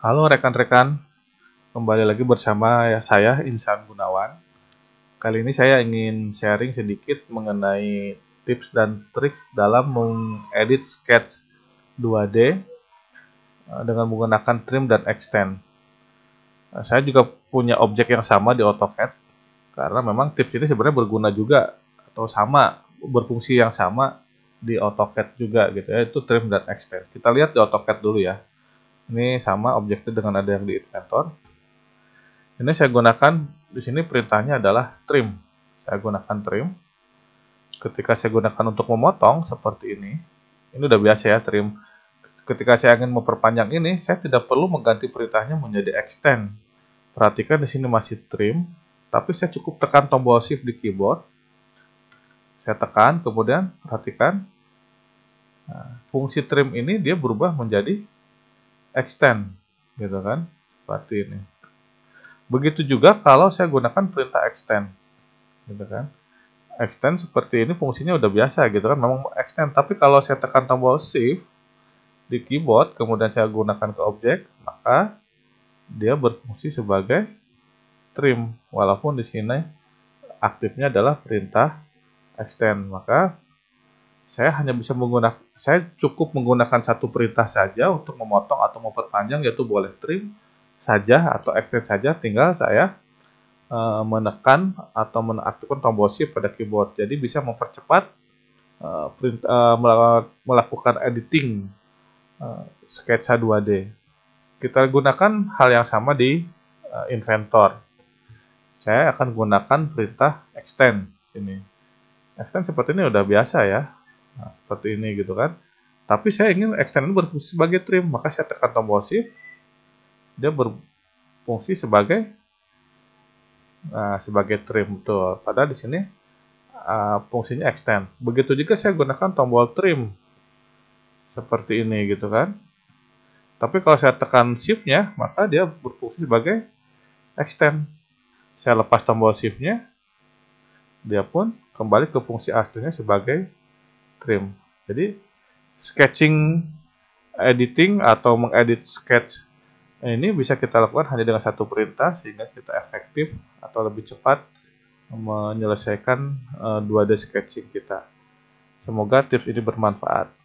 Halo rekan-rekan, kembali lagi bersama ya saya Insan Gunawan. Kali ini saya ingin sharing sedikit mengenai tips dan trik dalam mengedit sketch 2D eh, dengan menggunakan trim dan extend. Eh, saya juga punya objek yang sama di AutoCAD karena memang tips ini sebenarnya berguna juga atau sama berfungsi yang sama di AutoCAD juga gitu ya itu trim dan extend. Kita lihat di AutoCAD dulu ya ini sama objeknya dengan ada yang di inventor. Ini saya gunakan di sini perintahnya adalah trim. Saya gunakan trim. Ketika saya gunakan untuk memotong seperti ini, ini udah biasa ya trim. Ketika saya ingin memperpanjang ini, saya tidak perlu mengganti perintahnya menjadi extend. Perhatikan di sini masih trim, tapi saya cukup tekan tombol shift di keyboard. Saya tekan, kemudian perhatikan. Nah, fungsi trim ini dia berubah menjadi extend gitu kan seperti ini begitu juga kalau saya gunakan perintah extend gitu kan extend seperti ini fungsinya udah biasa gitu kan memang extend tapi kalau saya tekan tombol shift di keyboard kemudian saya gunakan ke objek maka dia berfungsi sebagai trim walaupun di sini aktifnya adalah perintah extend maka saya hanya bisa menggunakan saya cukup menggunakan satu perintah saja untuk memotong atau memperpanjang yaitu boleh trim saja atau extend saja tinggal saya e, menekan atau menaktifkan tombol shift pada keyboard jadi bisa mempercepat e, eh, perintah, eh, e, melakukan editing e, sketsa 2D kita gunakan hal yang sama di e, inventor. Saya akan gunakan perintah extend ini. Extend seperti ini udah biasa ya nah, seperti ini gitu kan tapi saya ingin extend berfungsi sebagai trim maka saya tekan tombol shift dia berfungsi sebagai nah, sebagai trim tuh pada di sini uh, fungsinya extend begitu juga saya gunakan tombol trim seperti ini gitu kan tapi kalau saya tekan shiftnya maka dia berfungsi sebagai extend saya lepas tombol shiftnya dia pun kembali ke fungsi aslinya sebagai Trim. Jadi sketching editing atau mengedit sketch ini bisa kita lakukan hanya dengan satu perintah sehingga kita efektif atau lebih cepat menyelesaikan uh, eh, 2D sketching kita. Semoga tips ini bermanfaat.